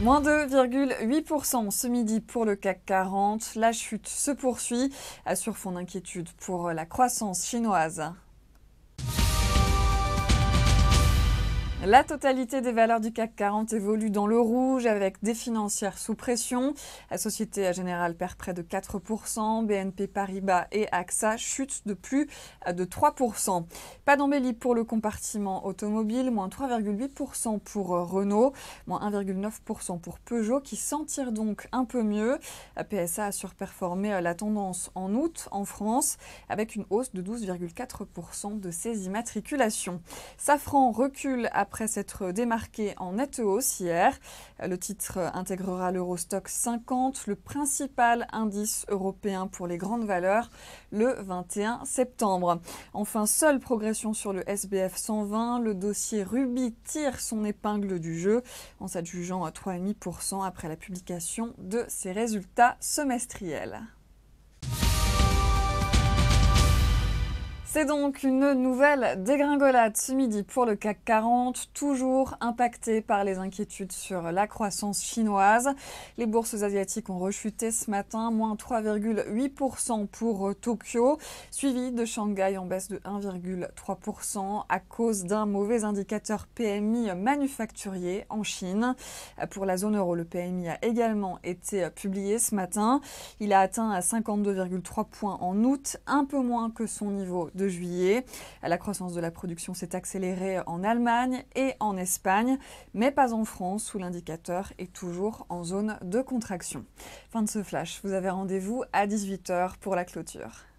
Moins 2,8% ce midi pour le CAC 40. La chute se poursuit sur fond d'inquiétude pour la croissance chinoise. La totalité des valeurs du CAC 40 évolue dans le rouge avec des financières sous pression. La Société Générale perd près de 4%, BNP Paribas et AXA chutent de plus de 3%. Pas d'embellie pour le compartiment automobile, moins 3,8% pour euh, Renault, moins 1,9% pour Peugeot qui s'en tire donc un peu mieux. PSA a surperformé euh, la tendance en août en France avec une hausse de 12,4% de ses immatriculations. Safran recule après après s'être démarqué en nette hausse hier. Le titre intégrera l'Eurostock 50, le principal indice européen pour les grandes valeurs, le 21 septembre. Enfin, seule progression sur le SBF 120, le dossier Ruby tire son épingle du jeu en s'adjugeant à 3,5% après la publication de ses résultats semestriels. C'est donc une nouvelle dégringolade ce midi pour le CAC 40, toujours impacté par les inquiétudes sur la croissance chinoise. Les bourses asiatiques ont rechuté ce matin, moins 3,8% pour euh, Tokyo, suivi de Shanghai en baisse de 1,3% à cause d'un mauvais indicateur PMI manufacturier en Chine. Pour la zone euro, le PMI a également été euh, publié ce matin. Il a atteint à euh, 52,3 points en août, un peu moins que son niveau de juillet. La croissance de la production s'est accélérée en Allemagne et en Espagne, mais pas en France où l'indicateur est toujours en zone de contraction. Fin de ce flash, vous avez rendez-vous à 18h pour la clôture.